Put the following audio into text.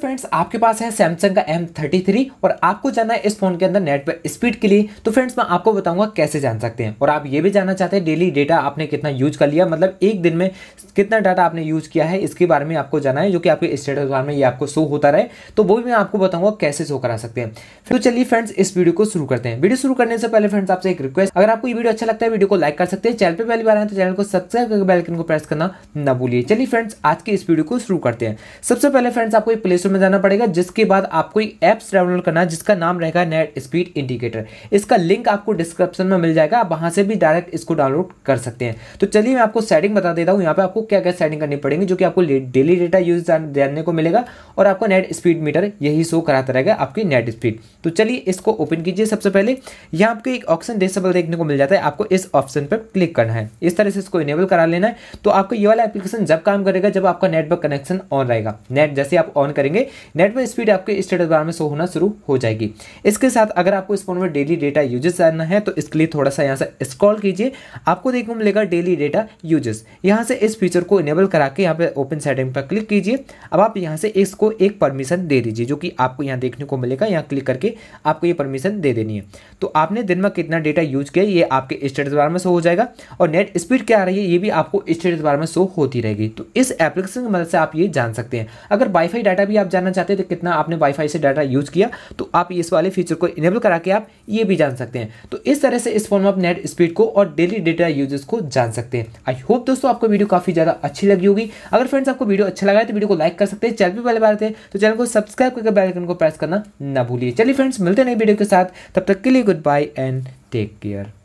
friends आपके पास है Samsung का M33 और आपको जाना है इस फोन के अंदर नेटवर्क स्पीड के लिए तो फ्रेंड्स मैं आपको बताऊंगा कैसे जान सकते हैं और आप ये भी जानना चाहते हैं डेली डेटा आपने कितना यूज कर लिया मतलब एक दिन में कितना डाटा आपने यूज किया है इसके बारे में आपको जाना है जो कि आपके स्टेटस बार में ये आपको शो होता रहे तो वो भी मैं आपको बताऊंगा कैसे शो करा सकते हैं फिर तो चलिए फ्रेंड्स इस वीडियो को शुरू करते हैं वीडियो शुरू करने से पहले फ्रेंड्स आपसे एक रिक्वेस्ट अगर आपको ये वीडियो अच्छा लगता है वीडियो को लाइक कर सकते हैं चैनल पर पहली बार आए तो चैनल को सब्सक्राइब करके बेलकन को प्रेस करना न भूलिए चलिए फ्रेंड्स आज की इस वीडियो को शुरू करते हैं सबसे पहले फ्रेंड्स आपको प्ले ऑप्शन में जाना पड़ेगा जिसके बाद आपको एक ऐप्स डाउनलोड करना है जिसका नाम रहेगा नेट स्पीड इंडिकेटर इसका लिंक आपको डिस्क्रिप्शन में मिल जाएगा आप वहां से भी डायरेक्ट इसको डाउनलोड कर सकते हैं तो चलिए मैं आपको सेटिंग बता देता हूँ यहाँ पे आपको क्या क्या सेटिंग करनी पड़ेगी जो कि आपको डेली डेटा यूज जानने को मिलेगा और आपको नेट स्पीड मीटर यही शो कराता रहेगा आपकी नेट स्पीड तो चलिए इसको ओपन कीजिए सबसे पहले यहाँ आपको एक ऑप्शन डिसेबल देखने को मिल जाता है आपको इस ऑप्शन पर क्लिक करना है इस तरह से इसको इनेबल करा लेना है तो आपको ये वाला एप्लीकेशन जब काम करेगा जब आपका नेटवर्क कनेक्शन ऑन रहेगा नेट जैसे आप ऑन करेंगे करेंगे नेट में स्पीड आपके स्टेटस बार में शो होना शुरू हो जाएगी इसके साथ अगर आपको इस फोन में डेली डेटा यूजेस जानना है तो इसके लिए थोड़ा सा यहाँ से स्क्रॉल कीजिए आपको देखने को मिलेगा डेली डेटा यूजेस यहाँ से इस फीचर को इनेबल करा के यहाँ पे ओपन सेटिंग पर क्लिक कीजिए अब आप यहाँ से इसको एक परमिशन दे दीजिए जो कि आपको यहाँ देखने को मिलेगा यहाँ क्लिक करके आपको ये परमिशन दे देनी है तो आपने दिन में कितना डेटा यूज किया ये आपके स्टेटस बार में शो हो जाएगा और नेट स्पीड क्या आ रही है ये भी आपको स्टेटस बार में शो होती रहेगी तो इस एप्लीकेशन की मदद से आप ये जान सकते हैं अगर वाईफाई डाटा भी आप आप जानना चाहते तो कितना आपने वाईफाई से डाटा यूज़ किया तो आप इस वाले फीचर को इनेबल करा के आप ये भी जान सकते हैं तो इस तरह से इस फोन में आप नेट स्पीड को और डेली डेटा यूजेस को जान सकते हैं आई होप दोस्तों आपको वीडियो काफ़ी ज़्यादा अच्छी लगी होगी अगर फ्रेंड्स आपको वीडियो अच्छा लगा है तो वीडियो को लाइक कर सकते हैं चैनल भी पहले बार थे तो चैनल को सब्सक्राइब करके बेलाइकन को प्रेस करना ना भूलिए चलिए फ्रेंड्स मिलते नई वीडियो के साथ तब तक के लिए good bye and take care